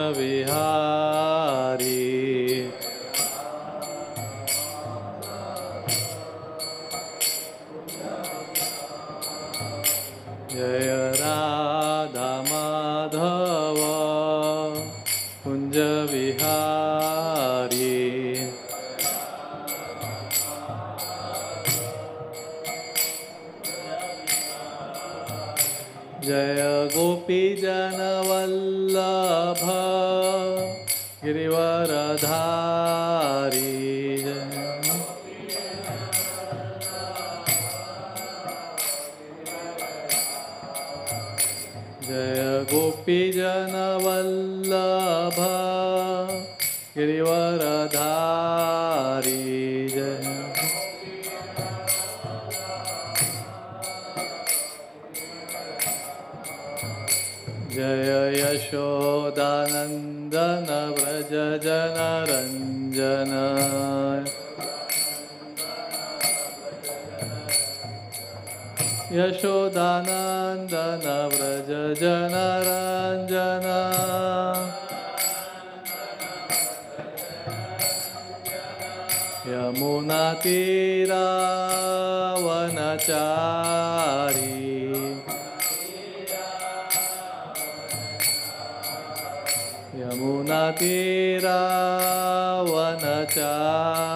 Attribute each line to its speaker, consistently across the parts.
Speaker 1: Vihari Jana Ranjana. Yamuna Tira Vanachari. Yamuna Tira Vanachari.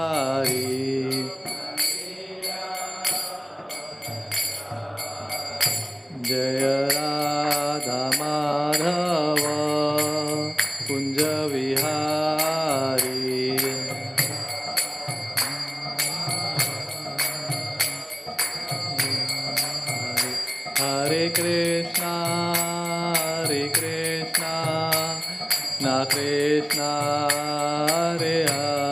Speaker 1: Krishna, Hare Krishna, Na Krishna, Hare Hare.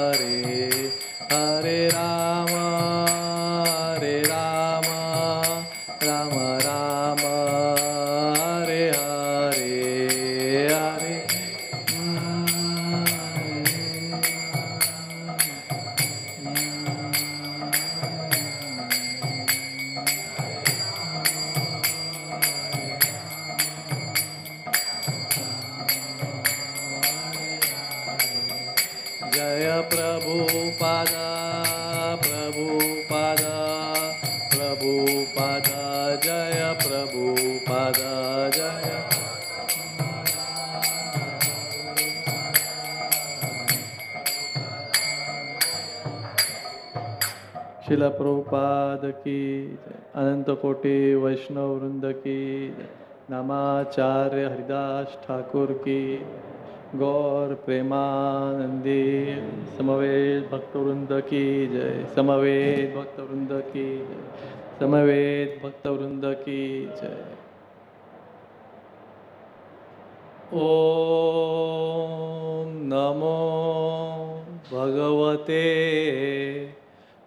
Speaker 1: की अनंत कोटि वैष्णव वृंद की नमाचार्य हरिदास ठाकुर की गौर प्रेमानंदी समवेद भक्तवृंद की जय समवेद भक्तवृंद की जय समवेद भक्तवृंद की जय ओम नमो भगवते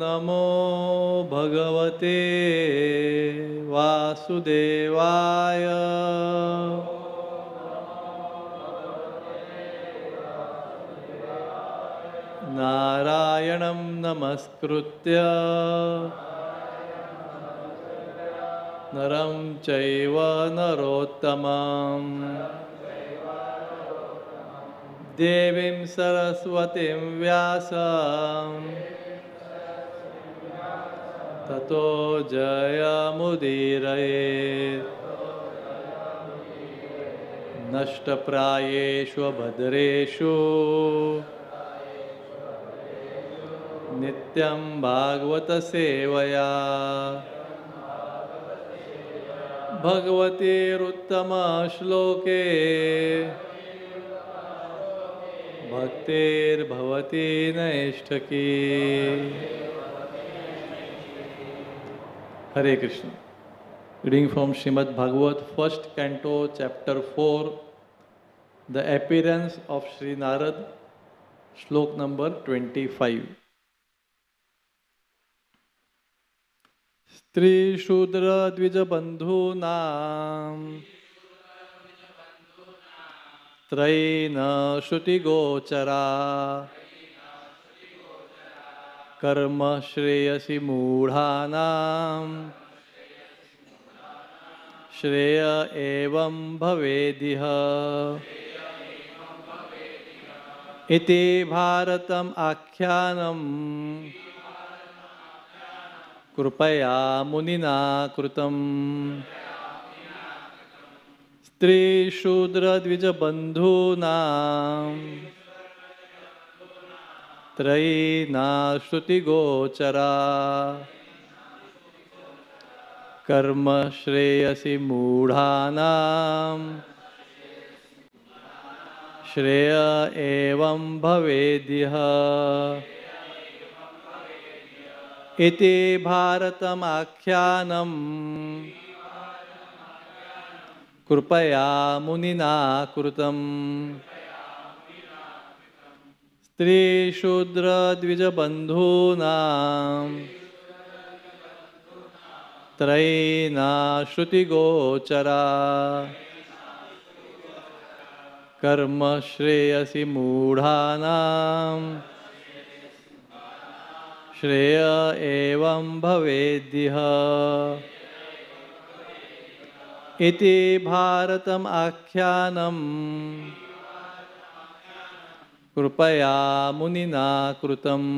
Speaker 1: नमो भगवते वासुदेवाय नारायणं नमस्कृत नरं चैव नरोत्तमम् सरस्वती सरस्वतीं ततो जयमुदीरयेत् नि भागवत नित्यं भागवतसेवया श्लोके भक्तिर्भवती नैष्ठकी Hare Krishna. Reading from Shrimad Bhagavat, first canto, chapter 4, The Appearance of Sri Narad, slok number 25. स्त्रीशूद्रद्विजबन्धूनां त्रयेन श्रुतिगोचरा कर्म श्रेयसी मूढ़ानाम श्रेय एवं भवेदिह इति भारतम आख्यानम कृपया मुनिना कृतम स्त्रीशूद्रद्विजबन्धूनाम् त्रयीना श्रुतिगोचरा कर्म श्रेयसि मूढानां श्रेय एवं भवेद्यः इति भारतमाख्यानम् कृपया मुनिना कृतम् त्रिशूद्रद्विजबन्धूनाम् त्रैना श्रुतिगोचरा कर्म श्रेयसि मूढानां श्रेय एवं भवेदिह इति भारतम् भारतमाख्यानम् कृपया मुनिना कृतम्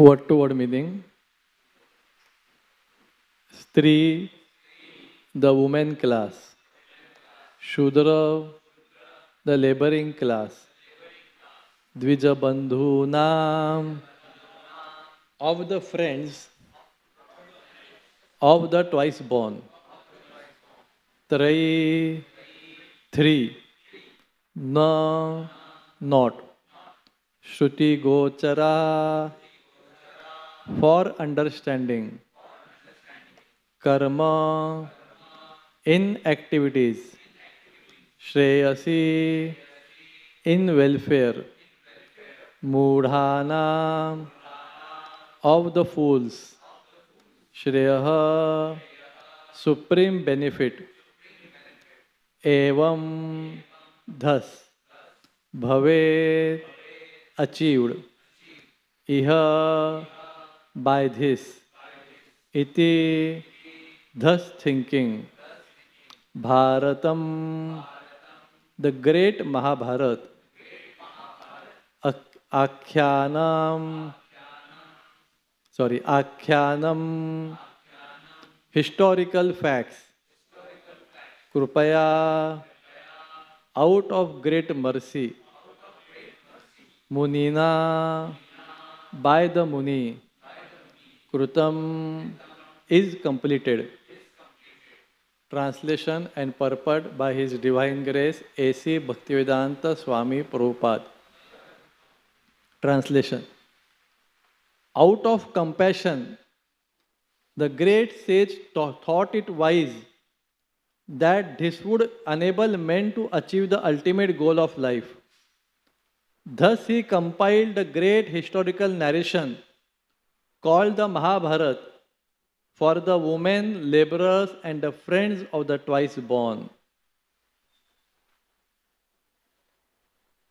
Speaker 1: वर्ड टू वर्ड मीनिंग स्त्री द वुमेन क्लास शूद्र द लेबरिंग क्लास द्विज बंधु नाम of the friends of the twice born त्रय थ्री न नॉट श्रुति गोचरा फॉर अंडरस्टैंडिंग कर्म इन एक्टिविटीज श्रेयसी इन वेलफेयर मूढ़ाना ऑफ द फूल्स श्रेय सुप्रीम बेनिफिट एवं धस भवे अचीव्ड इह by this. Iti thus thinking, Bharatam, the great Mahabharat, Akhyanam, sorry, Akhyanam, historical facts, Krupaya, out of great mercy, Munina, by the Muni, Krutam is completed. Translation and purport by His Divine Grace A.C. Bhaktivedanta Swami Prabhupada. Translation Out of compassion, the great sage thought it wise that this would enable men to achieve the ultimate goal of life. Thus, he compiled the great historical narration called the Mahabharata for the women, laborers, and the friends of the twice born.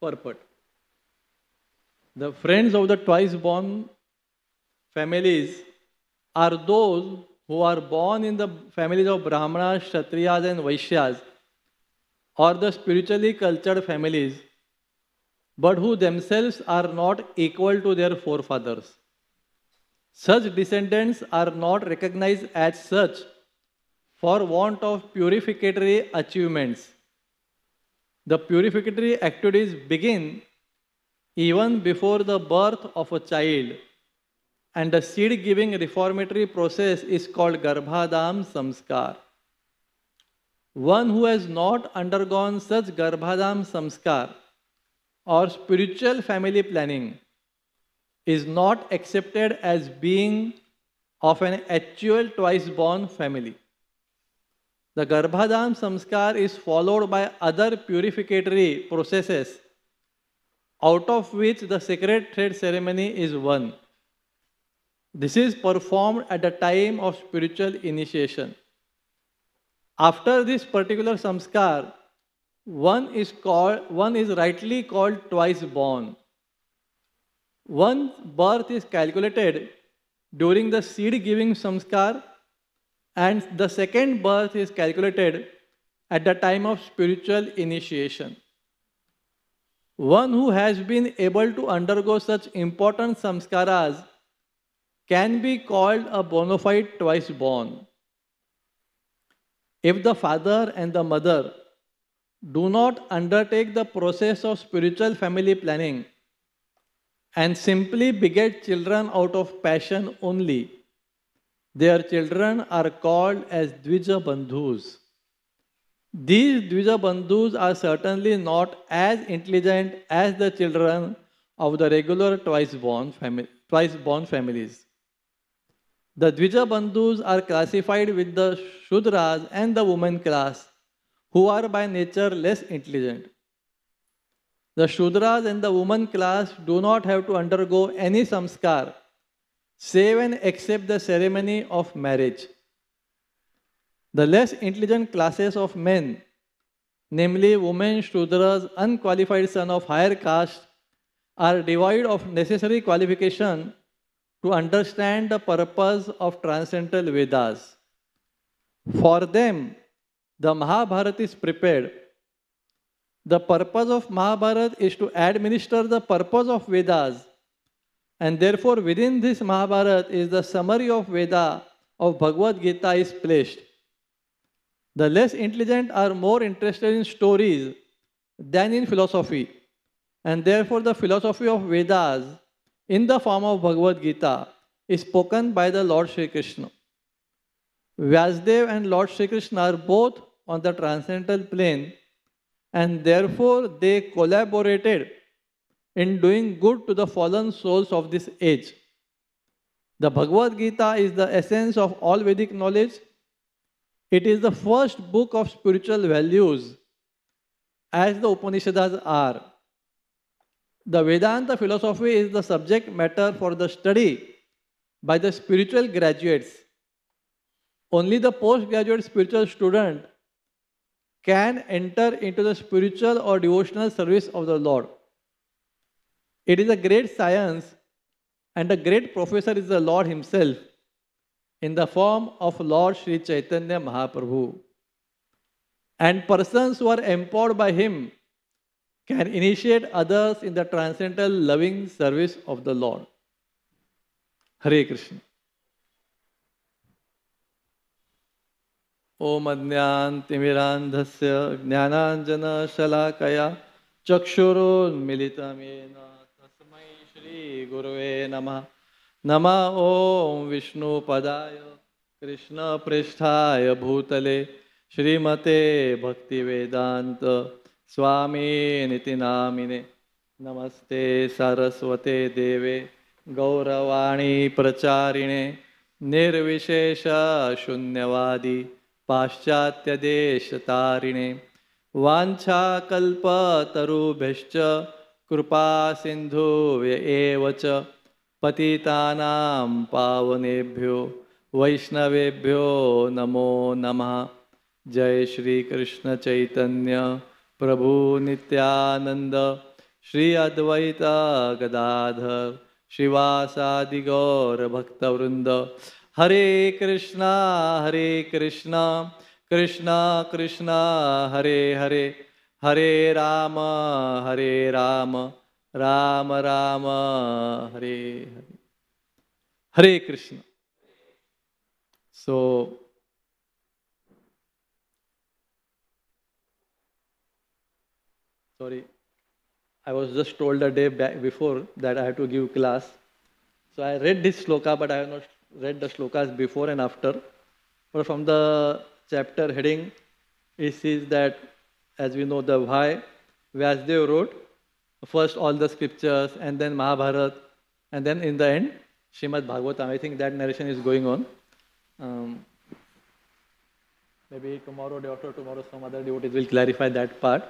Speaker 1: Purport The friends of the twice born families are those who are born in the families of Brahmanas, Kshatriyas, and Vaishyas, or the spiritually cultured families, but who themselves are not equal to their forefathers. Such descendants are not recognized as such for want of purificatory achievements. The purificatory activities begin even before the birth of a child, and the seed giving reformatory process is called Garbhadam Samskar. One who has not undergone such Garbhadam Samskar or spiritual family planning is not accepted as being of an actual twice born family. The Garbhadam samskar is followed by other purificatory processes, out of which the sacred thread ceremony is one. This is performed at the time of spiritual initiation. After this particular samskar, one is, called, one is rightly called twice born one birth is calculated during the seed giving samskar, and the second birth is calculated at the time of spiritual initiation. One who has been able to undergo such important samskaras can be called a bona fide twice born. If the father and the mother do not undertake the process of spiritual family planning, and simply beget children out of passion only. Their children are called as dvija bandhus. These dvija bandhus are certainly not as intelligent as the children of the regular twice-born fami twice families. The dvija bandhus are classified with the Shudras and the woman class, who are by nature less intelligent. The Shudras and the woman class do not have to undergo any samskar, save and except the ceremony of marriage. The less intelligent classes of men, namely women, Shudras, unqualified sons of higher caste, are devoid of necessary qualification to understand the purpose of transcendental Vedas. For them, the Mahabharata is prepared the purpose of Mahabharata is to administer the purpose of Vedas. And therefore, within this Mahabharata is the summary of Veda of Bhagavad Gita is placed. The less intelligent are more interested in stories than in philosophy. And therefore, the philosophy of Vedas in the form of Bhagavad Gita is spoken by the Lord Sri Krishna. Vyasdev and Lord Sri Krishna are both on the transcendental plane and therefore they collaborated in doing good to the fallen souls of this age. The Bhagavad Gita is the essence of all Vedic knowledge. It is the first book of spiritual values, as the Upanishads are. The Vedanta philosophy is the subject matter for the study by the spiritual graduates. Only the postgraduate spiritual student can enter into the spiritual or devotional service of the Lord. It is a great science, and a great professor is the Lord Himself in the form of Lord Sri Chaitanya Mahaprabhu. And persons who are empowered by Him can initiate others in the transcendental loving service of the Lord. Hare Krishna. ओम अज्ञानतिमिरांधस्य ज्ञानांजनशलाकया चक्षुरुन्मिलितमेन तस्मै श्रीगुरवे नमः नमः पदाय विष्णुपदाय कृष्णपृष्ठाय भूतले श्रीमते भक्तिवेदान्त स्वामी नितिनामिने नमस्ते सरस्वते देवे गौरवाणी प्रचारिणे निर्विशेषशून्यवादी पाश्चात्यदेशतारिणे वाञ्छाकल्पतरुभ्यश्च कृपासिन्धुव्य एव च पतितानां पावनेभ्यो वैष्णवेभ्यो नमो नमः जय श्रीकृष्णचैतन्य प्रभुनित्यानन्द श्री अद्वैतगदाधर श्रीवासादिगौरभक्तवृन्द Hare Krishna Hare Krishna Krishna Krishna Hare Hare Hare Rama Hare Rama Rama Rama Hare Hare Hare Krishna so sorry I was just told a day before that I have to give class so I read this shloka but I not read the shlokas before and after, but from the chapter heading, it says that, as we know, the why Vyasdev wrote first all the scriptures and then Mahabharat, and then in the end, Shrimad Bhagavatam. I think that narration is going on. Um, maybe tomorrow, day after tomorrow, some other devotees will clarify that part.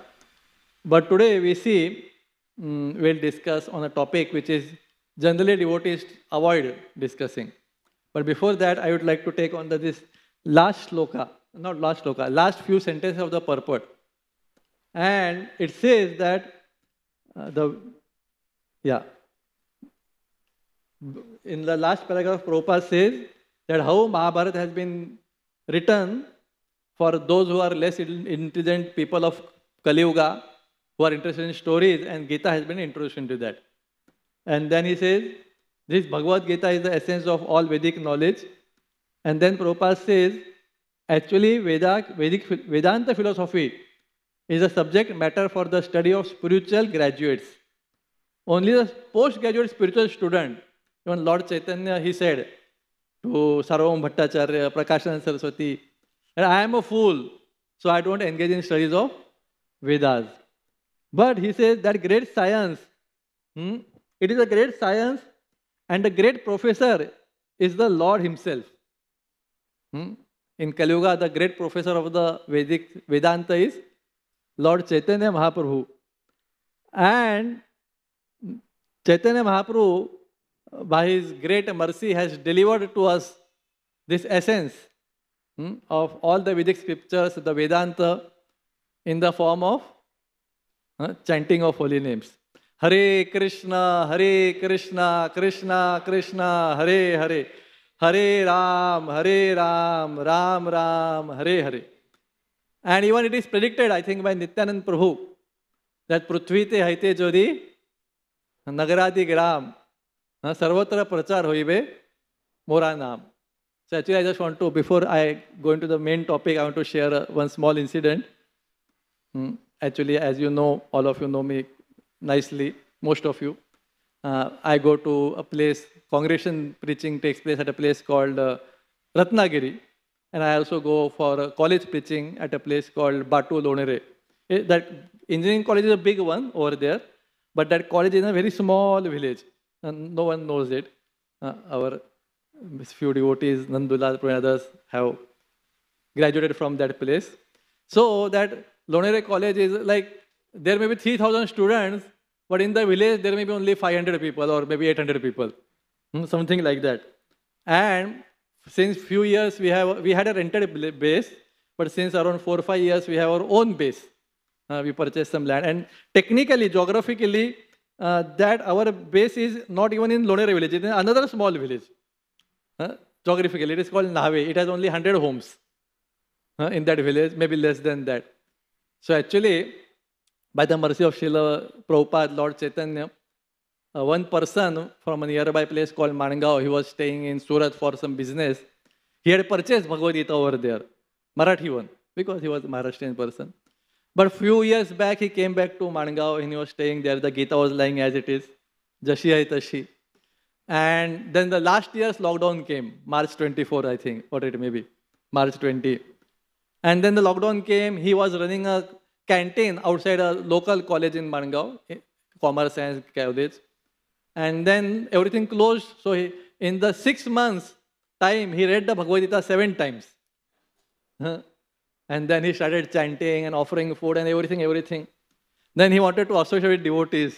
Speaker 1: But today we see, um, we'll discuss on a topic which is generally devotees avoid discussing. But before that, I would like to take on the, this last sloka, not last sloka, last few sentences of the purport. And it says that uh, the, yeah, in the last paragraph, Prabhupada says that how Mahabharata has been written for those who are less intelligent people of Kali Yuga, who are interested in stories, and Gita has been introduced into that. And then he says, This Bhagavad Gita is the essence of all Vedic knowledge. And then Prabhupada says, actually Veda, Vedic, Vedanta philosophy is a subject matter for the study of spiritual graduates. Only the postgraduate spiritual student, even Lord Chaitanya, he said to Sarvam Bhattacharya, Prakashan Saraswati, and I am a fool, so I don't engage in studies of Vedas. But he says that great science, hmm, it is a great science And the great professor is the Lord himself. Hmm? In Kali Yuga, the great professor of the Vedic Vedanta is Lord Chaitanya Mahaprabhu. And Chaitanya Mahaprabhu, by his great mercy, has delivered to us this essence hmm, of all the Vedic scriptures, the Vedanta, in the form of uh, chanting of holy names. Hare Krishna Hare Krishna Krishna Krishna Hare Hare Hare Rama Hare Rama Rama Rama Hare Hare and even it is predicted I think by Nityananda Prabhu that पृथ्वी ते हैते ज्योति नगरादि ग्राम हाँ, सर्वत्र प्रचार होइबे मोरा नाम so actually I just want to before I going to the main topic I want to share one small incident actually as you know all of you know me nicely, most of you. Uh, I go to a place, congregation preaching takes place at a place called uh, Ratnagiri. And I also go for college preaching at a place called Batu Lonere. It, eh, that engineering college is a big one over there, but that college is in a very small village. And uh, no one knows it. Uh, our few devotees, Nandula and others, have graduated from that place. So that Lonere College is like there may be 3,000 students, but in the village, there may be only 500 people or maybe 800 people, hmm, something like that. And since few years, we, have, we had a rented base, but since around four or five years, we have our own base. Uh, we purchased some land. And technically, geographically, uh, that our base is not even in Lonera village, it's in another small village. Uh, geographically, it is called Nave. It has only 100 homes uh, in that village, maybe less than that. So actually, by the mercy of Srila Prabhupada, Lord Chaitanya, uh, one person from a nearby place called Manangao, he was staying in Surat for some business. He had purchased Bhagavad Gita over there, Marathi one, because he was a Maharashtrian person. But few years back, he came back to Manangao and he was staying there. The Gita was lying as it is, Jashi Aitashi. And then the last year's lockdown came, March 24, I think, or it may be, March 20. And then the lockdown came. He was running a canteen outside a local college in Mangaon, eh, Commerce Science College. And then everything closed. So he, in the six months time, he read the Bhagavad Gita seven times. and then he started chanting and offering food and everything, everything. Then he wanted to associate with devotees.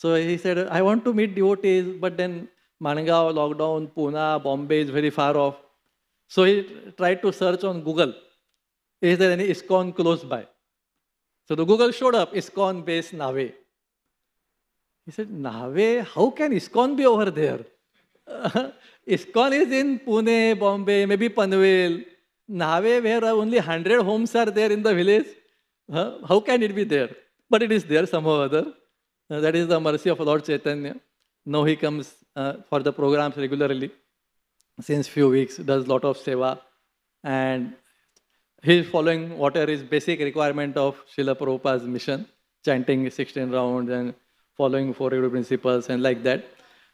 Speaker 1: So he said, I want to meet devotees, but then Mangaon, lockdown, Pune, Bombay is very far off. So he tried to search on Google. Is there any ISKCON close by? So the Google showed up, ISKCON based Nave. He said, Nave, how can ISKCON be over there? Uh, ISKCON is in Pune, Bombay, maybe Panvel. Nave, where only 100 homes are there in the village. Uh, how can it be there? But it is there somehow or other. Uh, that is the mercy of Lord Chaitanya. Now he comes uh, for the programs regularly since few weeks, does lot of seva and he is following whatever is basic requirement of Srila Prabhupada's mission, chanting 16 rounds and following four yoga principles and like that.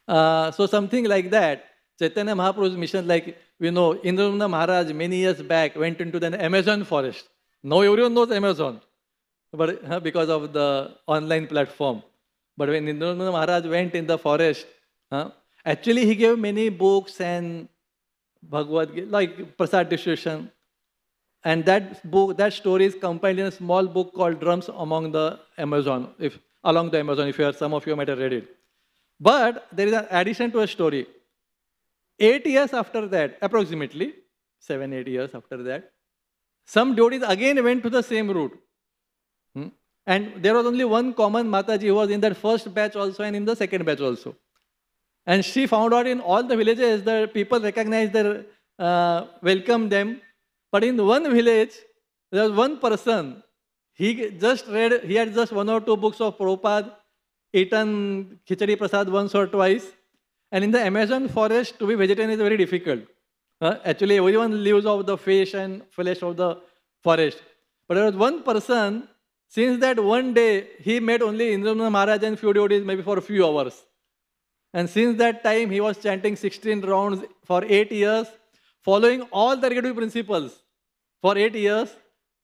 Speaker 1: Uh, so something like that, Chaitanya Mahaprabhu's mission, like we know, Indranamana Maharaj many years back went into the Amazon forest. Now everyone knows Amazon, but uh, because of the online platform. But when Indranamana Maharaj went in the forest, uh, actually he gave many books and Bhagavad Gita, like Prasad distribution, and that book, that story is compiled in a small book called Drums Among the Amazon, if, along the Amazon, if you are, some of you might have read it. But there is an addition to a story. Eight years after that, approximately, seven, eight years after that, some devotees again went to the same route. Hmm? And there was only one common Mataji who was in that first batch also and in the second batch also. And she found out in all the villages, that people recognized their, uh, welcomed them, but in one village, there was one person. He just read, he had just one or two books of Prabhupada, eaten Khichari Prasad once or twice. And in the Amazon forest, to be vegetarian is very difficult. Uh, actually, everyone lives off the fish and flesh of the forest. But there was one person, since that one day, he met only Indramana Maharaj and few devotees maybe for a few hours. And since that time, he was chanting 16 rounds for 8 years, following all the regulative principles for eight years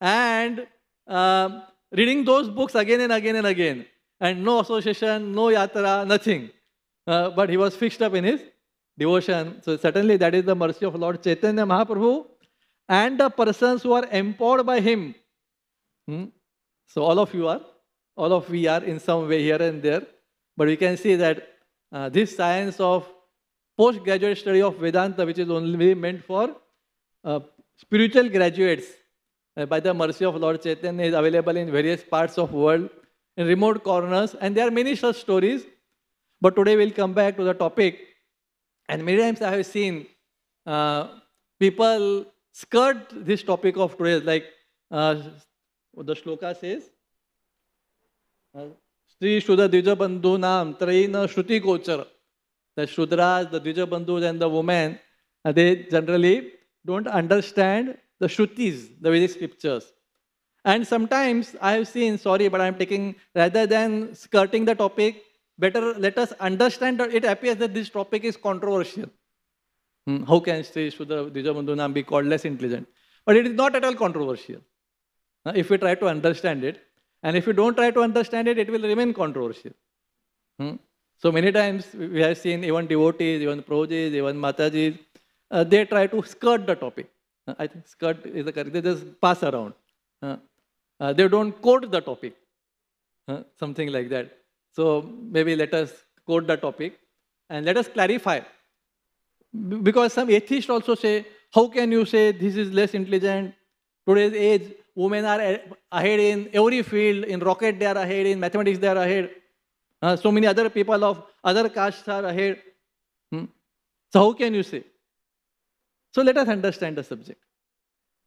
Speaker 1: and um, reading those books again and again and again. And no association, no yatra, nothing. Uh, but he was fixed up in his devotion. So certainly that is the mercy of Lord Chaitanya Mahaprabhu and the persons who are empowered by him. Hmm? So all of you are, all of we are in some way here and there. But we can see that uh, this science of postgraduate study of Vedanta, which is only meant for uh, Spiritual graduates, uh, by the mercy of Lord Chaitanya, is available in various parts of world, in remote corners, and there are many such stories. But today we'll come back to the topic. And many times I have seen uh, people skirt this topic of today, like what uh, the shloka says. Uh, Sri Shudra Dijabandhu Nam Traina Shruti Kochara. The Shudras, the Dijabandhus, and the women, they generally don't understand the Shrutis, the Vedic scriptures. And sometimes I have seen, sorry, but I'm taking, rather than skirting the topic, better let us understand that it appears that this topic is controversial. Hmm. How can Sri Sudha Dijabandhunam be called less intelligent? But it is not at all controversial. If we try to understand it, and if you don't try to understand it, it will remain controversial. Hmm. So many times we have seen even devotees, even projis, even matajis, uh, they try to skirt the topic. Uh, I think skirt is the correct. They just pass around. Uh, uh they don't quote the topic, uh, something like that. So maybe let us quote the topic and let us clarify. Because some atheists also say, how can you say this is less intelligent? Today's age, women are ahead in every field. In rocket, they are ahead. In mathematics, they are ahead. Uh, so many other people of other castes are ahead. Hmm? So how can you say? So let us understand the subject.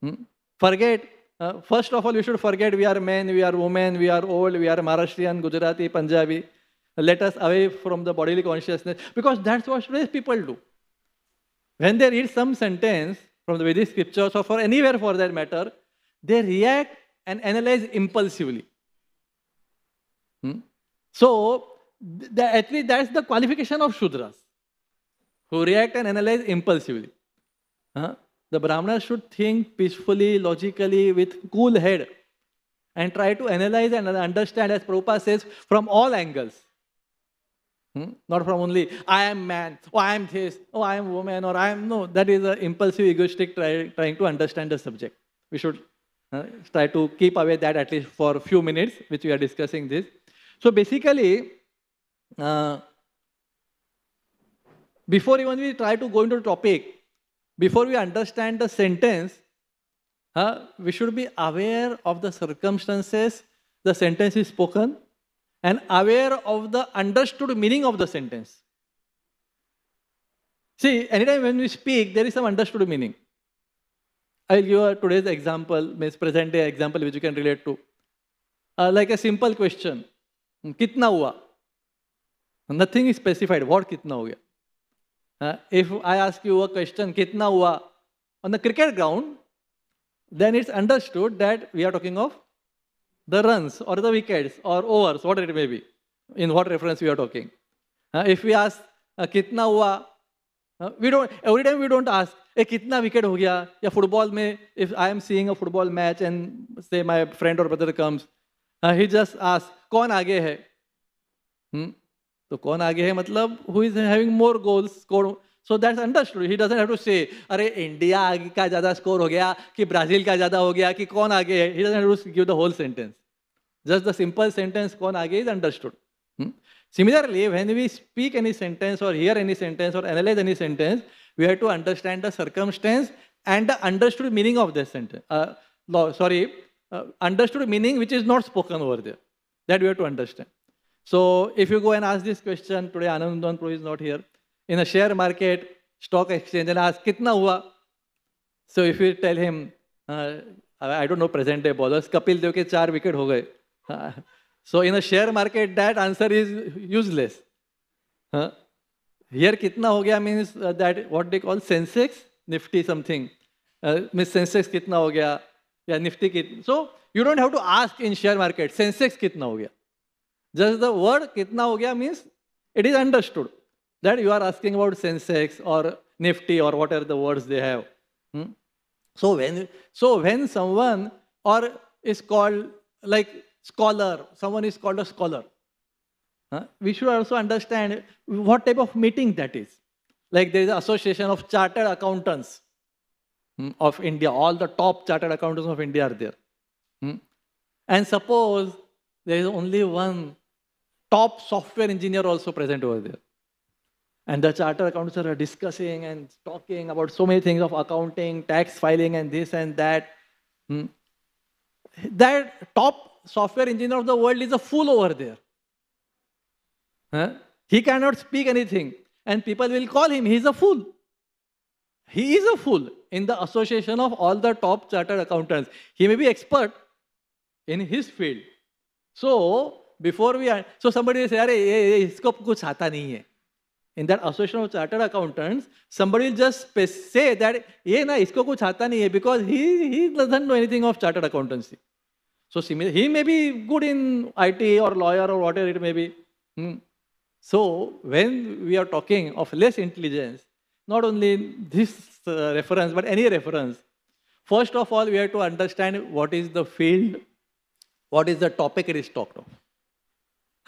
Speaker 1: Hmm? Forget, uh, first of all, we should forget we are men, we are women, we are old, we are Maharashtrian, Gujarati, Punjabi. Let us away from the bodily consciousness because that's what today's people do. When they read some sentence from the Vedic scriptures or for anywhere for that matter, they react and analyze impulsively. Hmm? So, the, actually, that's the qualification of Shudras who react and analyze impulsively. Huh? The Brahmana should think peacefully, logically, with cool head and try to analyze and understand, as Prabhupada says, from all angles. Hmm? Not from only, I am man, or oh, I am this, or oh, I am woman, or I am no. That is an impulsive, egoistic try, trying to understand the subject. We should uh, try to keep away that at least for a few minutes, which we are discussing this. So basically, uh, before even we try to go into the topic, before we understand the sentence, we should be aware of the circumstances the sentence is spoken and aware of the understood meaning of the sentence. See, anytime when we speak, there is some understood meaning. I'll give a today's example, means present day example which you can relate to. Uh, like a simple question. Kitna hua? Nothing is specified. What kitna hua? if I ask you a question, kitna hua, on the cricket ground, then it's understood that we are talking of the runs or the wickets or overs, whatever it may be, in what reference we are talking. Uh, if we ask, uh, kitna hua, uh, we don't, every time we don't ask, ek kitna wicket ho gaya ya football mein if i am seeing a football match and say my friend or brother comes uh, he just आस kon aage hai hmm? तो कौन आगे है मतलब who is having more goals score so that's understood he doesn't have to say अरे India आगे का ज्यादा स्कोर हो गया कि ब्राजील का ज्यादा हो गया कि कौन आगे है he doesn't have to give the whole sentence just the simple sentence कौन आगे is understood similarly when we speak any sentence or hear any sentence or analyse any sentence we have to understand the circumstances and the understood meaning of this sentence sorry understood meaning which is not spoken over there that we have to understand So if you go and ask this question, today Anand Danpro is not here, in a share market, stock exchange, and ask, kitna hua? So if you tell him, uh, I don't know present day bowlers, Kapil Dev ke char wicket ho gaye. so in a share market, that answer is useless. Huh? Here kitna ho gaya means uh, that what they call Sensex, Nifty something. Uh, means Sensex kitna ho gaya, Yeah, Nifty कितनी So you don't have to ask in share market. Sensex kitna ho gaya? Just the word kitna ho gaya means it is understood that you are asking about Sensex or Nifty or whatever the words they have. Hmm? So when so when someone or is called like scholar, someone is called a scholar. Huh? We should also understand what type of meeting that is. Like there is an association of chartered accountants hmm, of India. All the top chartered accountants of India are there. Hmm? And suppose there is only one top software engineer also present over there. And the charter accountants are discussing and talking about so many things of accounting, tax filing, and this and that. Hmm. That top software engineer of the world is a fool over there. Huh? He cannot speak anything. And people will call him, he's a fool. He is a fool in the association of all the top chartered accountants. He may be expert in his field. So before we so somebody say अरे ये इसको कुछ आता नहीं है in that association of chartered accountants somebody will just say that ये ना इसको कुछ आता नहीं है because he he doesn't know anything of chartered accountancy so similar he may be good in I T or lawyer or whatever it may be so when we are talking of less intelligence not only in this reference but any reference first of all we have to understand what is the field what is the topic it is talked of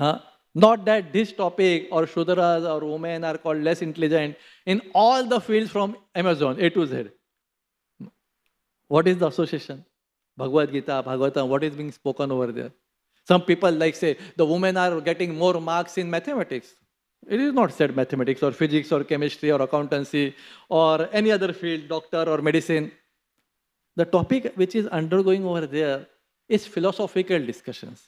Speaker 1: Huh? Not that this topic or Shudras or women are called less intelligent in all the fields from Amazon, A to Z. What is the association? Bhagavad Gita, Bhagavatam, what is being spoken over there? Some people like say the women are getting more marks in mathematics. It is not said mathematics or physics or chemistry or accountancy or any other field, doctor or medicine. The topic which is undergoing over there is philosophical discussions.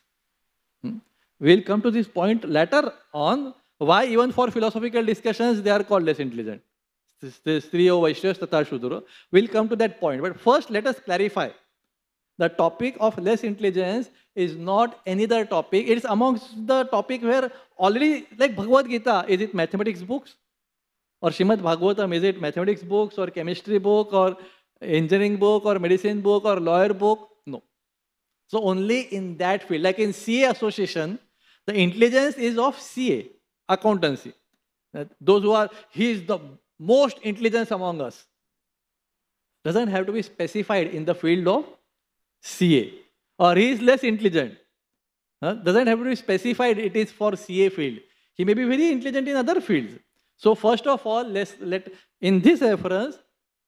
Speaker 1: Hmm? We'll come to this point later on, why even for philosophical discussions they are called less intelligent. This three Vaishyas Tata Shudro. We'll come to that point. But first, let us clarify. The topic of less intelligence is not any other topic. It's amongst the topic where already, like Bhagavad Gita, is it mathematics books? Or Shrimad Bhagavatam, is it mathematics books or chemistry book or engineering book or medicine book or lawyer book? No. So only in that field, like in CA association, the intelligence is of CA, accountancy. Those who are, he is the most intelligence among us. Doesn't have to be specified in the field of CA. Or he is less intelligent. Doesn't have to be specified it is for CA field. He may be very intelligent in other fields. So first of all, let's, let, in this reference,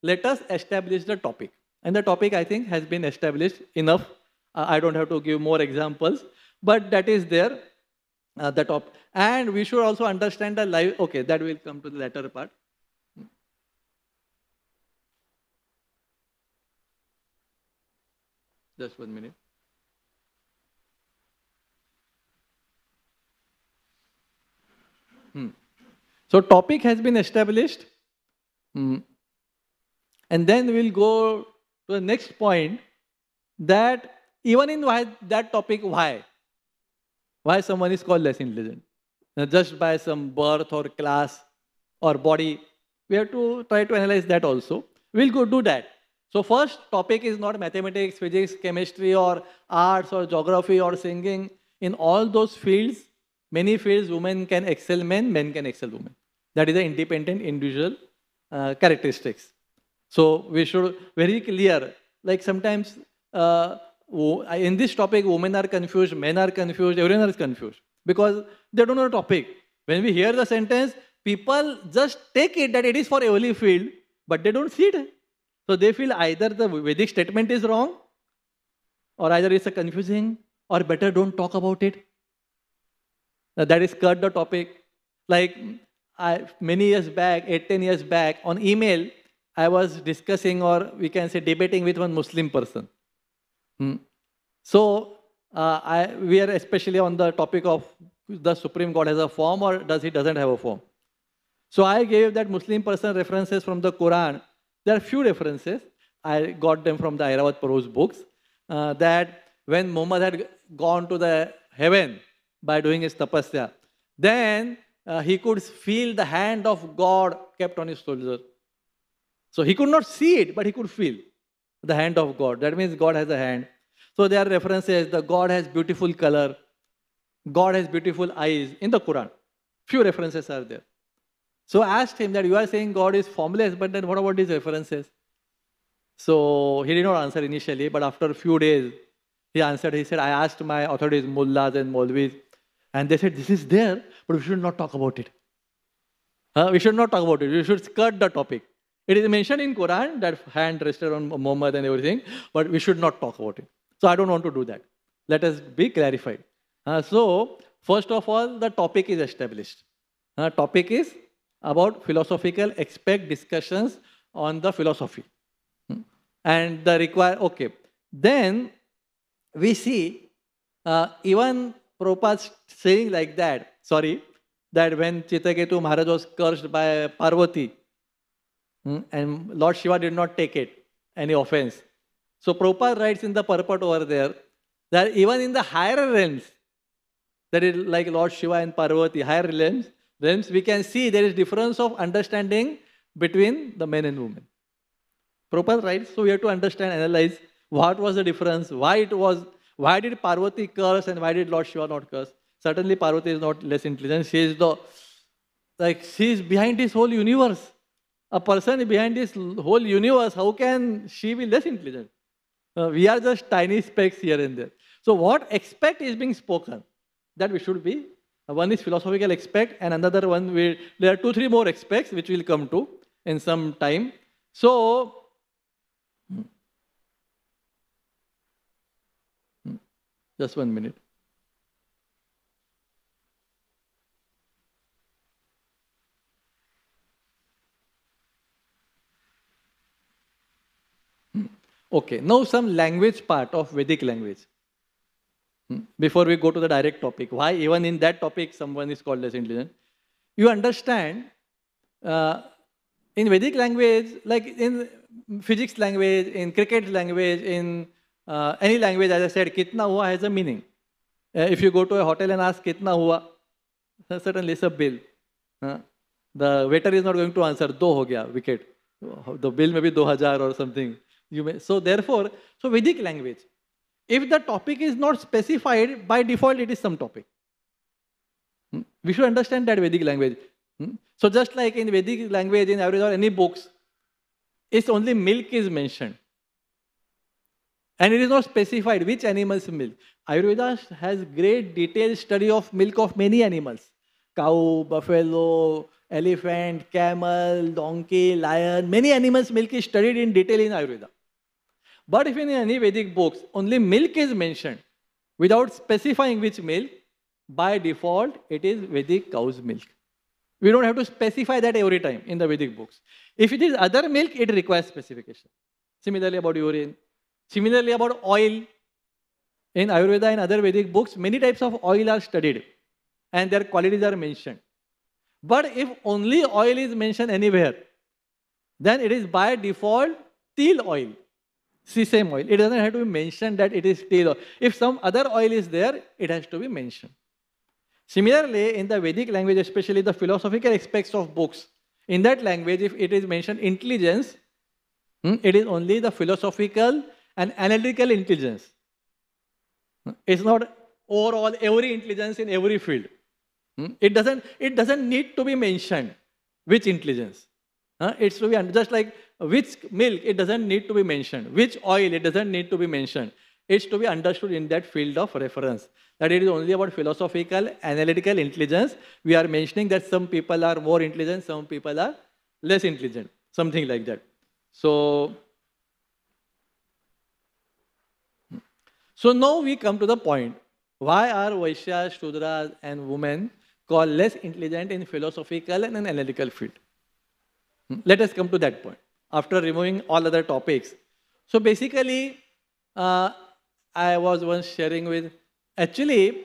Speaker 1: let us establish the topic. And the topic, I think, has been established enough. Uh, I don't have to give more examples, but that is there uh, the top. And we should also understand the live, okay, that will come to the latter part. Just one minute. Hmm. So topic has been established. Hmm. And then we'll go to the next point that even in why, that topic, why? why someone is called less intelligent. just by some birth or class or body, we have to try to analyze that also. We'll go do that. So first topic is not mathematics, physics, chemistry or arts or geography or singing. In all those fields, many fields, women can excel men, men can excel women. That is the independent individual uh, characteristics. So we should very clear, like sometimes uh, uh, in this topic, women are confused, men are confused, everyone is confused because they don't know the topic. When we hear the sentence, people just take it that it is for every field, but they don't see it. So they feel either the Vedic statement is wrong, or either it's a confusing, or better don't talk about it. That is cut the topic. Like I, many years back, eight, ten years back, on email, I was discussing or we can say debating with one Muslim person. Hmm. So uh, I, we are especially on the topic of the Supreme God has a form or does he doesn't have a form. So I gave that Muslim person references from the Quran. There are few references. I got them from the Airawat Paru's books uh, that when Muhammad had gone to the heaven by doing his tapasya, then uh, he could feel the hand of God kept on his shoulder. So he could not see it, but he could feel the hand of God. That means God has a hand. So there are references the God has beautiful color, God has beautiful eyes in the Quran. Few references are there. So I asked him that you are saying God is formless, but then what about these references? So he did not answer initially, but after a few days, he answered. He said, I asked my authorities, mullahs and molvis, and they said, This is there, but we should not talk about it. We should not talk about it. We should skirt the topic. It is mentioned in Quran that hand rested on Muhammad and everything, but we should not talk about it. So I don't want to do that. Let us be clarified. Uh, so first of all, the topic is established. Uh, topic is about philosophical expect discussions on the philosophy hmm. and the require okay then we see uh, even Prabhupada saying like that sorry that when Chitaketu Maharaj was cursed by Parvati Hmm? And Lord Shiva did not take it, any offense. So Prabhupada writes in the purport over there that even in the higher realms, that is like Lord Shiva and Parvati, higher realms, realms, we can see there is difference of understanding between the men and women. Prabhupada writes, so we have to understand, analyze what was the difference, why it was, why did Parvati curse and why did Lord Shiva not curse? Certainly Parvati is not less intelligent. She is the, like, she is behind this whole universe a person behind this whole universe, how can she be less intelligent? Uh, we are just tiny specks here and there. So what expect is being spoken that we should be? Uh, one is philosophical expect, and another one, we, there are two, three more expects which we'll come to in some time. So, hmm. Hmm. just one minute. Okay, now some language part of Vedic language. Hmm, before we go to the direct topic, why even in that topic someone is called as intelligent? You understand uh, in Vedic language, like in physics language, in cricket language, in uh, any language, as I said, kitna hua has a meaning. Uh, if you go to a hotel and ask kitna hua, certainly it's a bill. Huh? The waiter is not going to answer do ho gaya, wicket. The bill may be 2000 or something. You may, so therefore, so Vedic language, if the topic is not specified, by default it is some topic. Hmm? We should understand that Vedic language. Hmm? So just like in Vedic language, in every or any books, it's only milk is mentioned. And it is not specified which animal's milk. Ayurveda has great detailed study of milk of many animals. Cow, buffalo, elephant, camel, donkey, lion, many animals' milk is studied in detail in Ayurveda. But if in any Vedic books only milk is mentioned without specifying which milk, by default it is Vedic cow's milk. We don't have to specify that every time in the Vedic books. If it is other milk, it requires specification. Similarly about urine. Similarly about oil. In Ayurveda and other Vedic books, many types of oil are studied and their qualities are mentioned. But if only oil is mentioned anywhere, then it is by default teal oil sesame oil. It doesn't have to be mentioned that it is tail oil. If some other oil is there, it has to be mentioned. Similarly, in the Vedic language, especially the philosophical aspects of books, in that language, if it is mentioned intelligence, hmm, it is only the philosophical and analytical intelligence. It's not overall every intelligence in every field. Hmm, it doesn't, it doesn't need to be mentioned which intelligence. Uh, it's to be just like which milk, it doesn't need to be mentioned. Which oil, it doesn't need to be mentioned. It's to be understood in that field of reference. That it is only about philosophical, analytical intelligence. We are mentioning that some people are more intelligent, some people are less intelligent, something like that. So, so now we come to the point. Why are Vaishyas, Shudras and women called less intelligent in philosophical and analytical field? Let us come to that point after removing all other topics. So basically, uh, I was once sharing with, actually,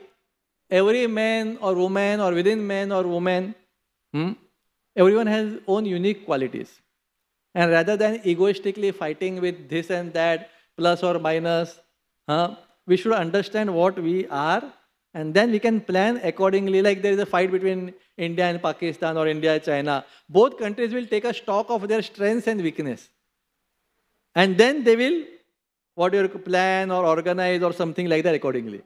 Speaker 1: every man or woman or within man or woman, hmm, everyone has own unique qualities. And rather than egoistically fighting with this and that, plus or minus, huh, we should understand what we are and then we can plan accordingly, like there is a fight between India and Pakistan or India and China. Both countries will take a stock of their strengths and weakness. And then they will, what you plan or organize or something like that accordingly.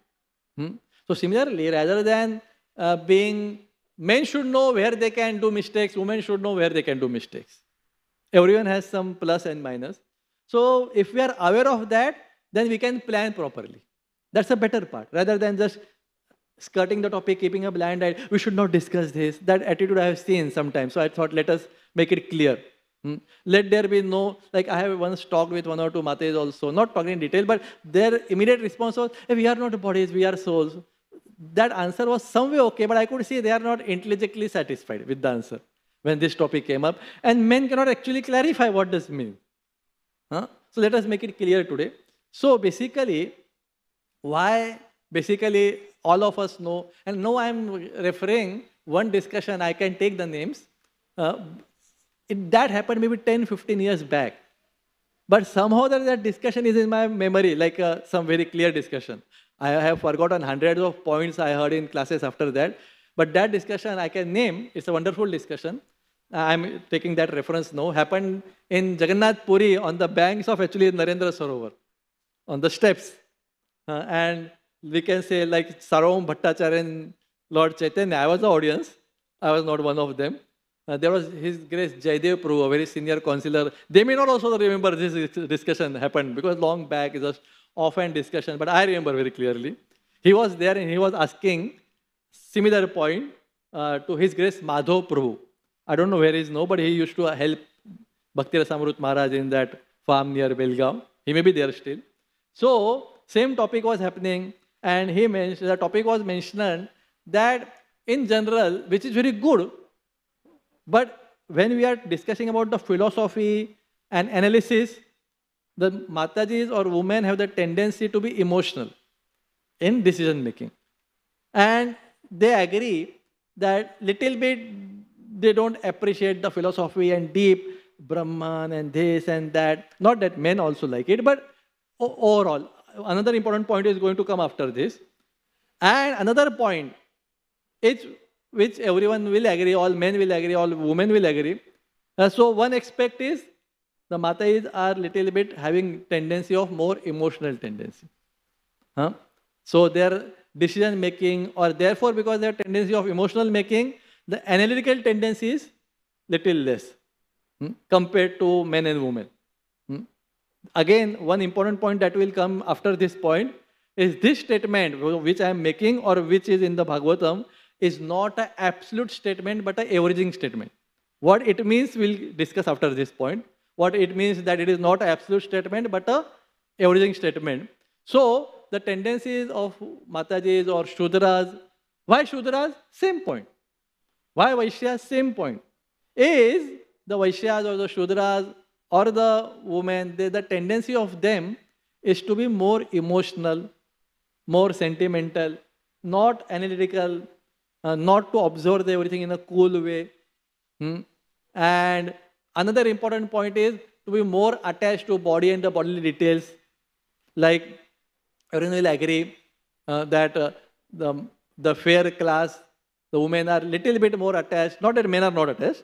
Speaker 1: Hmm? So similarly, rather than uh, being, men should know where they can do mistakes, women should know where they can do mistakes. Everyone has some plus and minus. So if we are aware of that, then we can plan properly. That's a better part, rather than just skirting the topic, keeping a blind eye, we should not discuss this. That attitude I have seen sometimes. So I thought, let us make it clear. Hmm? Let there be no, like I have once talked with one or two mates also, not talking in detail, but their immediate response was, hey, we are not bodies, we are souls. That answer was some way okay, but I could see they are not intelligently satisfied with the answer when this topic came up. And men cannot actually clarify what this mean. Huh? So let us make it clear today. So basically, why basically all of us know. And now I'm referring one discussion, I can take the names. Uh, it, that happened maybe 10, 15 years back. But somehow that, that discussion is in my memory, like uh, some very clear discussion. I have forgotten hundreds of points I heard in classes after that. But that discussion I can name, it's a wonderful discussion. Uh, I'm taking that reference now, happened in Jagannath Puri on the banks of actually Narendra Sarovar, on the steps. Uh, and we can say like Sarom Bhattacharya and Lord Chaitanya. I was the audience. I was not one of them. Uh, there was His Grace Jaydev Prabhu, a very senior counselor. They may not also remember this discussion happened because long back is a offhand discussion, but I remember very clearly. He was there and he was asking similar point uh, to His Grace Madho Prabhu. I don't know where he is now, but he used to help Bhakti Rasamrut Maharaj in that farm near Belgaum. He may be there still. So, same topic was happening and he mentioned, the topic was mentioned that in general, which is very good, but when we are discussing about the philosophy and analysis, the Matajis or women have the tendency to be emotional in decision making. And they agree that little bit they don't appreciate the philosophy and deep Brahman and this and that. Not that men also like it, but overall, another important point is going to come after this. And another point, which everyone will agree, all men will agree, all women will agree. Uh, so one aspect is the Matais are little bit having tendency of more emotional tendency. Huh? So their decision making or therefore because their tendency of emotional making, the analytical tendency is little less hmm, compared to men and women again, one important point that will come after this point is this statement which I am making or which is in the Bhagavatam is not an absolute statement but an averaging statement. What it means we'll discuss after this point. What it means that it is not an absolute statement but an averaging statement. So the tendencies of Matajis or Shudras, why Shudras? Same point. Why Vaishyas? Same point. Is the Vaishyas or the Shudras or the women, they, the tendency of them is to be more emotional, more sentimental, not analytical, uh, not to observe everything in a cool way. Hmm? And another important point is to be more attached to body and the bodily details. Like everyone will agree uh, that uh, the, the fair class, the women are little bit more attached. Not that men are not attached.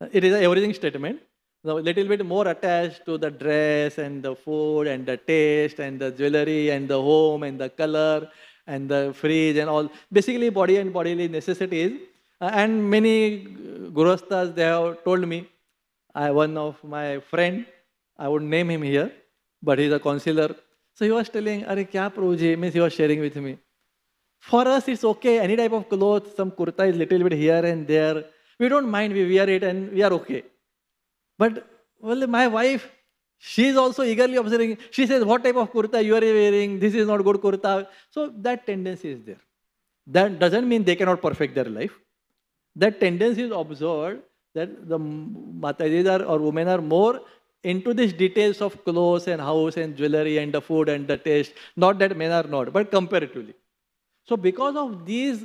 Speaker 1: Uh, it is an everything statement a little bit more attached to the dress and the food and the taste and the jewelry and the home and the color and the fridge and all. Basically, body and bodily necessities. Uh, and many gurustas, they have told me, I, one of my friend, I would name him here, but he's a counselor. So he was telling, Are kya Prabhuji? Means he was sharing with me. For us, it's okay. Any type of clothes, some kurta is little bit here and there. We don't mind, we wear it and we are okay. But, well, my wife, she is also eagerly observing. She says, what type of kurta you are wearing? This is not good kurta. So that tendency is there. That doesn't mean they cannot perfect their life. That tendency is observed that the matajis are, or women are more into these details of clothes and house and jewelry and the food and the taste. Not that men are not, but comparatively. So because of these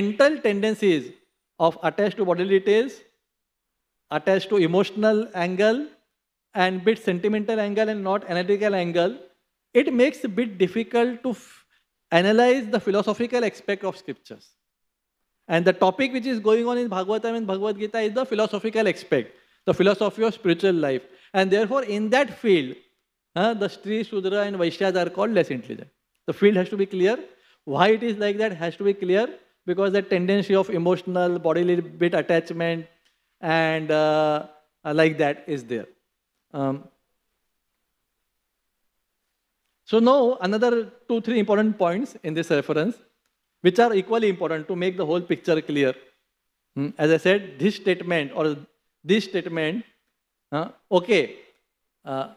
Speaker 1: mental tendencies of attached to bodily details, attached to emotional angle and bit sentimental angle and not analytical angle, it makes a bit difficult to analyze the philosophical aspect of scriptures. And the topic which is going on in Bhagavatam and Bhagavad Gita is the philosophical aspect, the philosophy of spiritual life. And therefore, in that field, uh, the Sri, Sudra and Vaishyas are called less intelligent. The field has to be clear. Why it is like that has to be clear because the tendency of emotional, bodily bit attachment, and uh, like that is there. Um, so now another two, three important points in this reference, which are equally important to make the whole picture clear. Hmm, as I said, this statement or this statement, uh, okay, uh,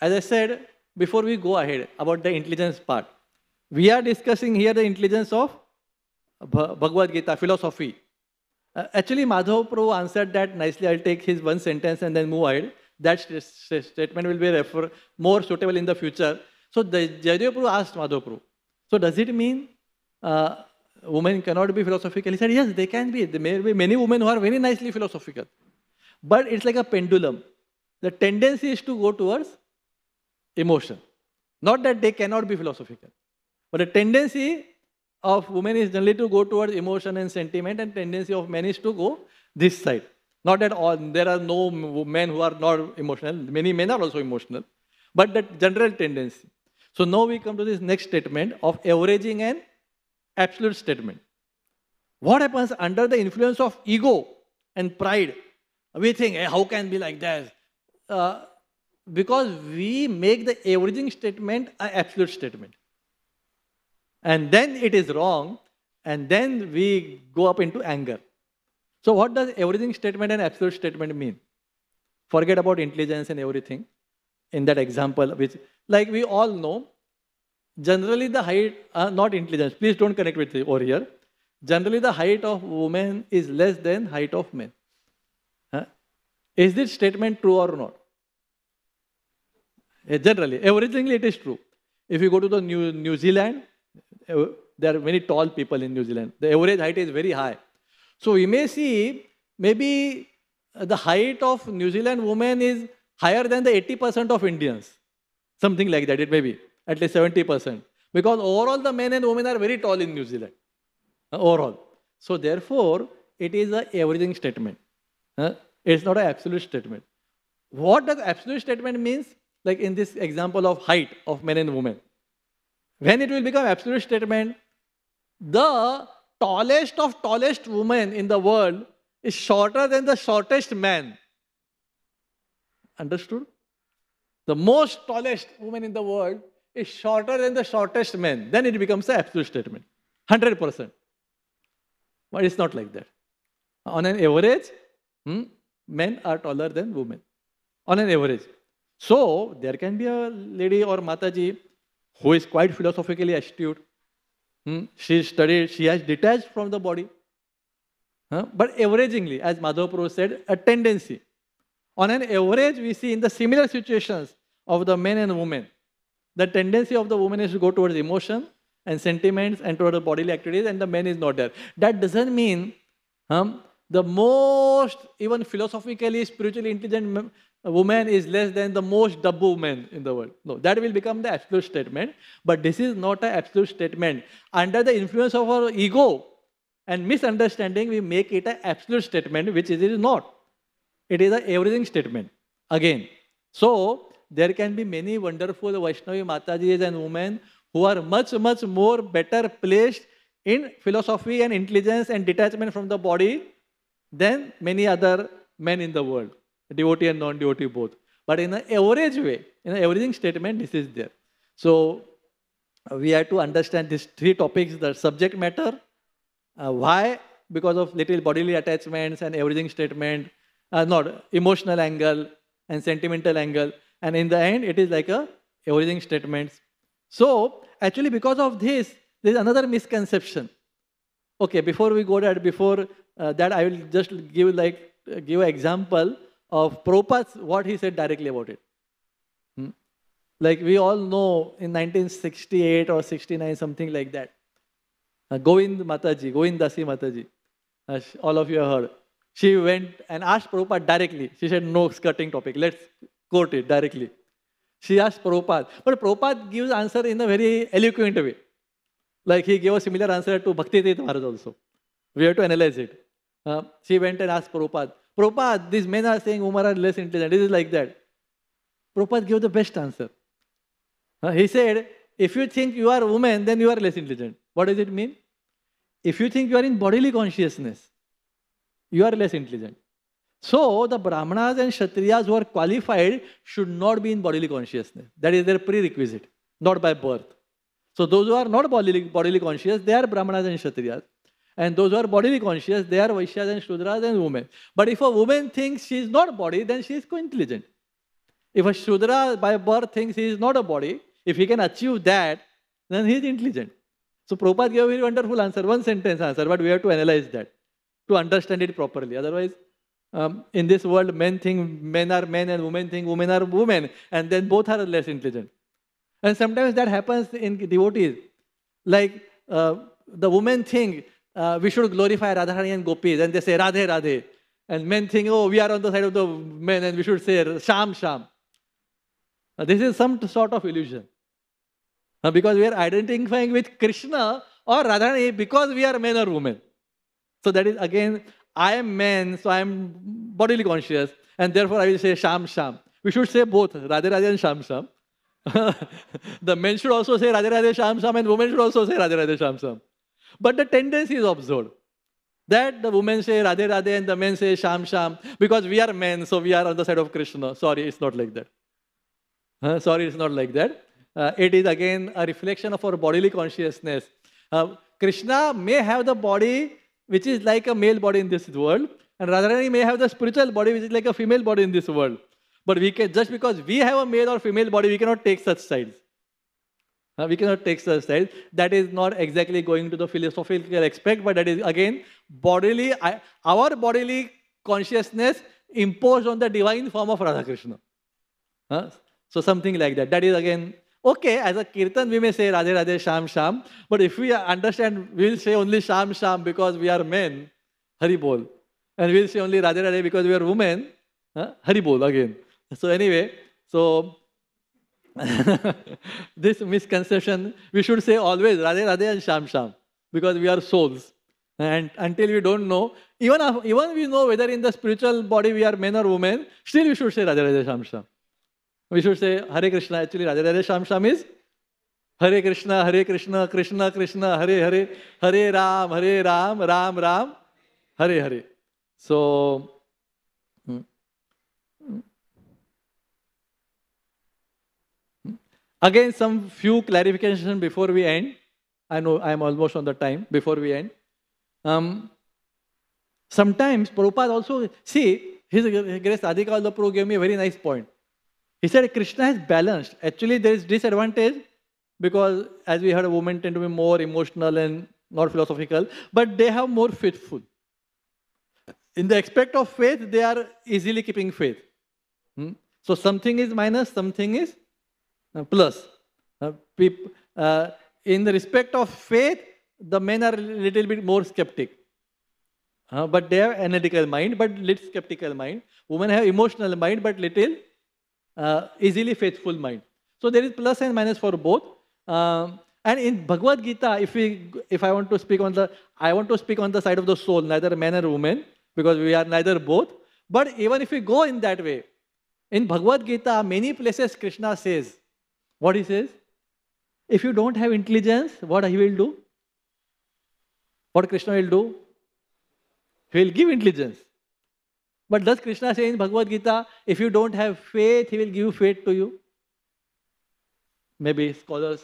Speaker 1: as I said, before we go ahead about the intelligence part, we are discussing here the intelligence of Bhagavad Gita, philosophy, uh, actually, Madhav Prabhu answered that nicely. I'll take his one sentence and then move ahead. That st st statement will be refer more suitable in the future. So the Prabhu asked Madhav Prabhu, so does it mean uh, women cannot be philosophical? He said, yes, they can be. There may be many women who are very nicely philosophical. But it's like a pendulum. The tendency is to go towards emotion. Not that they cannot be philosophical. But the tendency of women is generally to go towards emotion and sentiment and tendency of men is to go this side. Not that all, there are no men who are not emotional. Many men are also emotional. But that general tendency. So now we come to this next statement of averaging and absolute statement. What happens under the influence of ego and pride? We think, hey, eh, how can be like that? Uh, because we make the averaging statement an absolute statement and then it is wrong, and then we go up into anger. So, what does everything statement and absolute statement mean? Forget about intelligence and everything in that example, which, like we all know, generally the height, uh, not intelligence, please don't connect with it over here. Generally, the height of women is less than height of men. Huh? Is this statement true or not? generally everything it is true if you go to the new new zealand uh, there are many tall people in New Zealand. The average height is very high. So we may see maybe the height of New Zealand women is higher than the 80% of Indians. Something like that, it may be. At least 70%. Because overall the men and women are very tall in New Zealand. Uh, overall. So therefore, it is an averaging statement. Uh, it's not an absolute statement. What does absolute statement means? Like in this example of height of men and women. When it will become absolute statement, the tallest of tallest woman in the world is shorter than the shortest man. Understood? The most tallest woman in the world is shorter than the shortest man. Then it becomes an absolute statement. 100%. But it's not like that. On an average, hmm, men are taller than women. On an average. So, there can be a lady or Mataji who is quite philosophically astute. Hmm? She studied, she has detached from the body. Huh? But averagingly, as Madhavapur said, a tendency. On an average, we see in the similar situations of the men and women, the tendency of the woman is to go towards emotion and sentiments and towards bodily activities, and the man is not there. That doesn't mean um, the most even philosophically spiritually intelligent woman is less than the most dabbu man in the world no that will become the absolute statement but this is not an absolute statement under the influence of our ego and misunderstanding we make it an absolute statement which it is not it is an everything statement again so there can be many wonderful vaishnavi matajis and women who are much much more better placed in philosophy and intelligence and detachment from the body than many other men in the world, devotee and non-devotee both. But in an average way, in an averaging statement, this is there. So uh, we have to understand these three topics, the subject matter, uh, why, because of little bodily attachments and averaging statement, uh, not emotional angle and sentimental angle. And in the end, it is like a averaging statements. So actually because of this, there is another misconception. Okay, before we go that, before uh, that I will just give like uh, give an example of Prabhupada, what he said directly about it. Hmm? Like we all know in 1968 or 69, something like that. Uh, Govind Mataji, Govind Dasi Mataji, as all of you have heard. She went and asked Prabhupada directly. She said, no skirting topic, let's quote it directly. She asked Prabhupada. But Prabhupada gives answer in a very eloquent way. Like he gave a similar answer to Bhakti Maharaj also. We have to analyze it. Uh, she went and asked Prabhupada, Prabhupada, these men are saying women are less intelligent. It is like that. Prabhupada gave the best answer. Uh, he said, if you think you are a woman, then you are less intelligent. What does it mean? If you think you are in bodily consciousness, you are less intelligent. So the Brahmanas and Kshatriyas who are qualified should not be in bodily consciousness. That is their prerequisite, not by birth. So those who are not bodily, bodily conscious, they are Brahmanas and Kshatriyas. And those who are bodily conscious, they are Vaishyas and Shudras and women. But if a woman thinks she is not body, then she is co-intelligent. If a Shudra by birth thinks he is not a body, if he can achieve that, then he is intelligent. So Prabhupada gave a very wonderful answer, one sentence answer, but we have to analyze that to understand it properly. Otherwise, um, in this world, men think men are men and women think women are women, and then both are less intelligent. And sometimes that happens in devotees. Like uh, the women think uh, we should glorify Radharani and Gopis. And they say Radhe, Radhe. And men think, oh, we are on the side of the men and we should say Sham, Sham. Uh, this is some sort of illusion. Uh, because we are identifying with Krishna or Radharani because we are men or women. So that is again, I am man, so I am bodily conscious, and therefore I will say Sham Sham. We should say both, Radhe Radhe and Sham Sham. the men should also say Radhe Radhe Sham Sham, and women should also say Radhe Radhe Sham Sham. But the tendency is observed That the women say Radhe Radhe and the men say Sham Sham because we are men, so we are on the side of Krishna. Sorry, it's not like that. Sorry, it's not like that. Uh, it is again a reflection of our bodily consciousness. Uh, Krishna may have the body which is like a male body in this world, and Radharani may have the spiritual body which is like a female body in this world. But we can just because we have a male or female body, we cannot take such sides we cannot text ourselves. That is not exactly going to the philosophical aspect, but that is again bodily, I, our bodily consciousness imposed on the divine form of Radha Krishna. So something like that. That is again okay. As a kirtan, we may say Radhe Radhe Sham Sham, but if we understand, we'll say only Sham Sham because we are men, Hari Bol, and we'll say only Radhe Radhe because we are women, huh? Hari Bol again. So anyway, so this misconception, we should say always Radhe Radhe and Sham Sham because we are souls. And until we don't know, even, if, even we know whether in the spiritual body we are men or women, still we should say Radhe Radhe Sham Sham. We should say Hare Krishna. Actually, Radhe Radhe Sham Sham is Hare Krishna, Hare Krishna, Krishna Krishna, Hare Hare, Hare Ram, Hare Ram, Ram Ram, Hare Hare. So, Again, some few clarification before we end. I know I'm almost on the time before we end. Um, sometimes Prabhupada also, see, his Grace Adhika Prabhu gave me a very nice point. He said Krishna is balanced. Actually, there is disadvantage because as we heard, women tend to be more emotional and not philosophical, but they have more faithful. In the aspect of faith, they are easily keeping faith. Hmm? So something is minus, something is uh, plus. Uh, uh, in the respect of faith, the men are a little bit more skeptic. but they have analytical mind, but little skeptical mind. Women have emotional mind, but little uh, easily faithful mind. So there is plus and minus for both. Um, and in Bhagavad Gita, if we, if I want to speak on the, I want to speak on the side of the soul, neither man or woman, because we are neither both. But even if we go in that way, in Bhagavad Gita, many places Krishna says What he says? If you don't have intelligence, what he will do? What Krishna will do? He will give intelligence. But does Krishna say in Bhagavad Gita, if you don't have faith, he will give faith to you? Maybe scholars.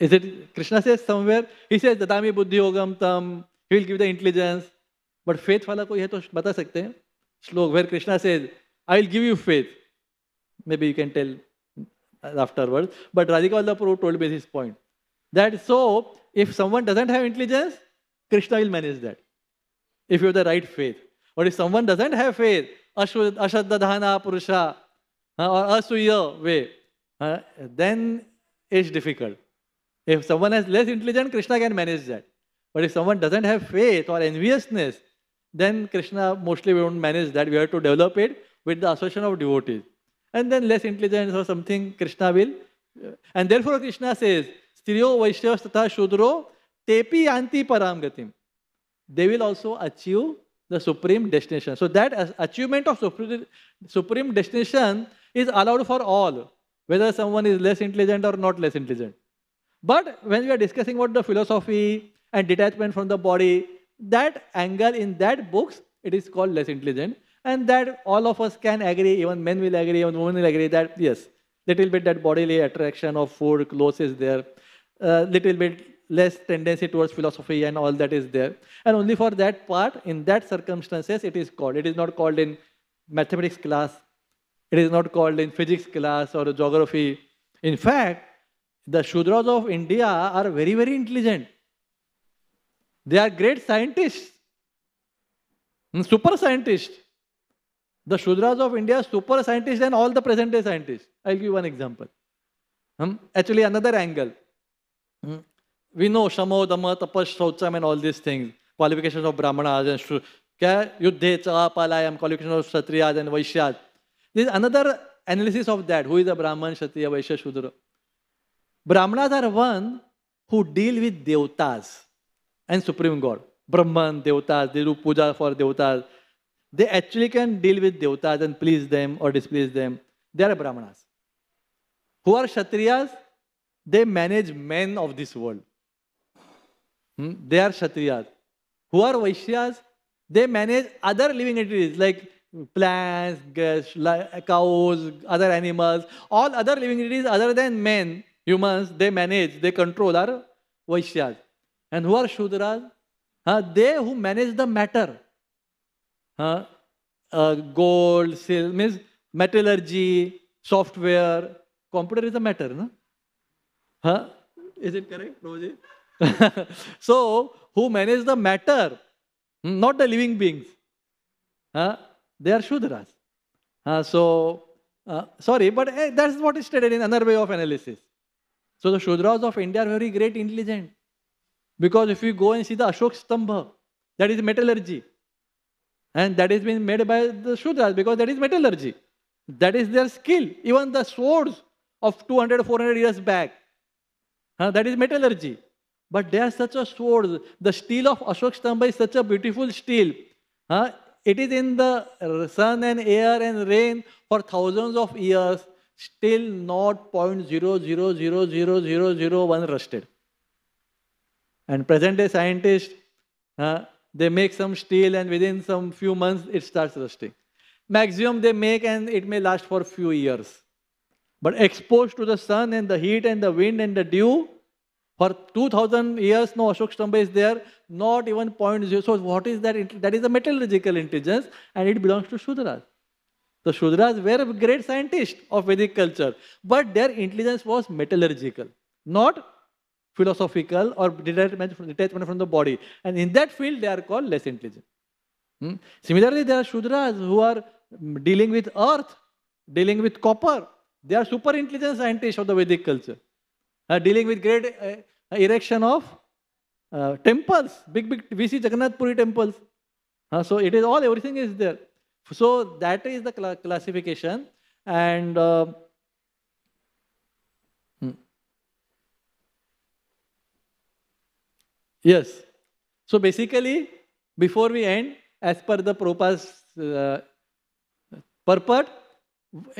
Speaker 1: Is it Krishna says somewhere? He says dadami Buddhi yogam Tam. He will give the intelligence. But faith wala koi hai to bata sakte hain shloka where Krishna says I will give you faith may be you can tell Uh, afterwards. But Radhika Vallabhpur told me this point that so if someone doesn't have intelligence, Krishna will manage that if you have the right faith. But if someone doesn't have faith, Ashadadhana Purusha uh, or Asuya way, uh, then it's difficult. If someone has less intelligence, Krishna can manage that. But if someone doesn't have faith or enviousness, then Krishna mostly won't manage that. We have to develop it with the association of devotees and then less intelligence or something, Krishna will. And therefore Krishna says, Stiryo Vaishyastata Shudro Tepi Anti paramgatim." They will also achieve the supreme destination. So that achievement of supreme destination is allowed for all, whether someone is less intelligent or not less intelligent. But when we are discussing about the philosophy and detachment from the body, that angle in that books, it is called less intelligent. And that all of us can agree, even men will agree, even women will agree that yes, little bit that bodily attraction of food, clothes is there, uh, little bit less tendency towards philosophy and all that is there. And only for that part, in that circumstances, it is called. It is not called in mathematics class. It is not called in physics class or geography. In fact, the Shudras of India are very, very intelligent. They are great scientists, hmm, super scientists. The Shudras of India are super scientists than all the present day scientists. I'll give you one example. Um, actually, another angle. we know Shamo, Dama, Tapas, Shocham and all these things. Qualifications of Brahmanas and Shru. Yuddhe, Cha, Palayam, qualification of Kshatriyas and Vaishyas. There's another analysis of that. Who is a Brahman, Shatriya, Vaishya, Shudra? Brahmanas are one who deal with devatas and supreme god. Brahman, devatas, they do puja for devatas. They actually can deal with devatas and please them or displease them. They are brahmanas. Who are kshatriyas? They manage men of this world. Hmm? They are kshatriyas. Who are vaishyas? They manage other living entities like plants, cows, other animals, all other living entities other than men, humans, they manage, they control are Vaishyas. And who are Shudras? Huh? They who manage the matter huh? uh, gold, silver means metallurgy, software. Computer is a matter, no? Huh? Is it correct, so, who manage the matter, hmm, not the living beings, huh? they are Shudras. Uh, so, uh, sorry, but uh, eh, that's what is stated in another way of analysis. So, the Shudras of India are very great intelligent. Because if you go and see the Ashok Stambha, that is metallurgy, and that is being made by the Shudras because that is metallurgy. That is their skill. Even the swords of 200, 400 years back, that is metallurgy. But they are such a sword. The steel of Ashok Stamba is such a beautiful steel. It is in the sun and air and rain for thousands of years, still not 0.0000001 rusted. And present day scientists uh, they make some steel and within some few months it starts rusting. Maximum they make and it may last for few years. But exposed to the sun and the heat and the wind and the dew, for 2000 years no Ashok Stamba is there, not even point zero. So what is that? That is a metallurgical intelligence and it belongs to Shudras. The Shudras were great scientists of Vedic culture, but their intelligence was metallurgical, not philosophical or detachment, detachment from the body. And in that field, they are called less intelligent. Hmm? Similarly, there are Shudras who are dealing with earth, dealing with copper. They are super intelligent scientists of the Vedic culture. Uh, dealing with great uh, uh, erection of uh, temples, big, big VC Jagannath Puri temples. Uh, so it is all, everything is there. So that is the cl classification. And uh, Yes. So basically, before we end, as per the Prabhupada's uh, purport,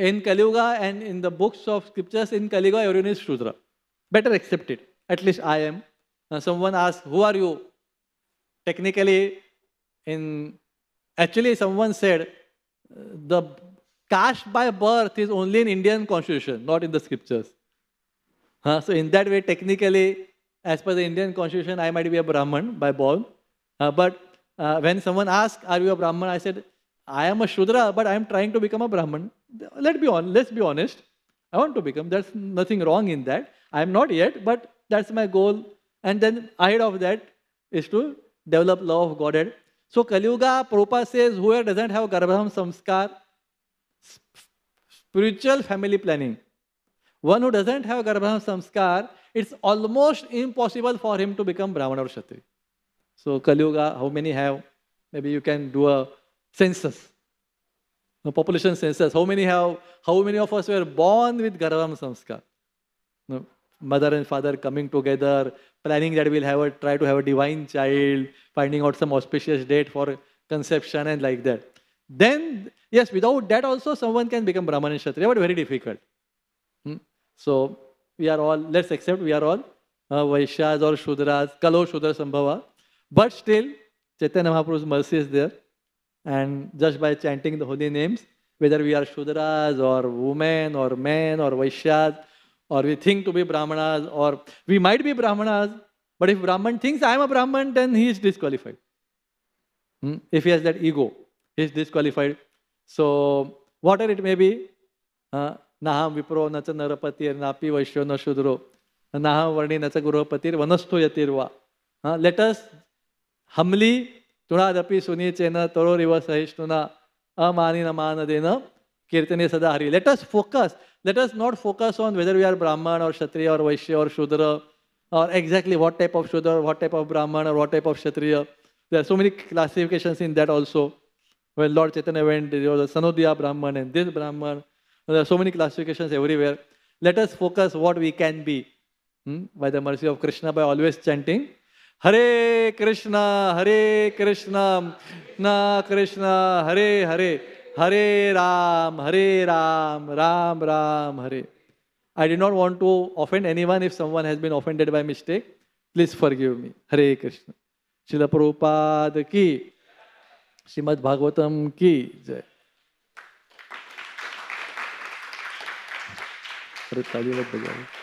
Speaker 1: in Yuga and in the books of scriptures, in Kaliuga, everyone is Shudra. Better accepted. At least I am. Now uh, someone asks, who are you? Technically, in actually someone said, the caste by birth is only in Indian constitution, not in the scriptures. Huh? So in that way, technically, as per the Indian constitution, I might be a Brahman by born. Uh, but uh, when someone asks, are you a Brahman? I said, I am a Shudra, but I am trying to become a Brahman. Let be on, let's be honest. I want to become. There's nothing wrong in that. I am not yet, but that's my goal. And then ahead of that is to develop love of Godhead. So Kalyuga, Prabhupada says, whoever doesn't have Garbham Samskar, spiritual family planning. One who doesn't have Garbham Samskar it's almost impossible for him to become Brahman or Kshatri. So Kali Yuga, how many have? Maybe you can do a census. No, population census. How many have? How many of us were born with Garvam Samskar? No, mother and father coming together, planning that we'll have a, try to have a divine child, finding out some auspicious date for conception and like that. Then, yes, without that also someone can become Brahman and Kshatriya, but very difficult. Hmm? So we are all, let's accept we are all uh, Vaishyas or Shudras, Kalo Shudra Sambhava. But still, Chaitanya Mahaprabhu's mercy is there. And just by chanting the holy names, whether we are Shudras or women or men or Vaishyas, or we think to be Brahmanas, or we might be Brahmanas, but if Brahman thinks I am a Brahman, then he is disqualified. Hmm? If he has that ego, he is disqualified. So, whatever it may be, uh, नाहं विप्रो न च नरपतीर नापी वैश्यो न शूद्रो नाह वर्णिनच गृहपतीर वनस्थो Let us, लेटस हमली तुळादपी सुनीचेन तळो रिव सहिष्णुना अमानी नमान देणं कीर्तने सदा Hari let's focus let's not focus on whether we are Brahmin or Kshatriya or वैश्य or शूद्र or exactly what type of Shudra, what type of Brahman, or what type of Kshatriya. There are so many classifications in that also. When Lord Chaitanya went, there was a Brahman and this Brahman, There are so many classifications everywhere. Let us focus what we can be. Hmm? By the mercy of Krishna, by always chanting, Hare Krishna, Hare Krishna, Na Krishna, Hare Hare, Hare Ram, Hare Ram, Ram Ram, Hare. I did not want to offend anyone if someone has been offended by mistake. Please forgive me. Hare Krishna. Srila Prabhupada ki. Srimad Bhagavatam ki. Jai. Retalhile pe care né?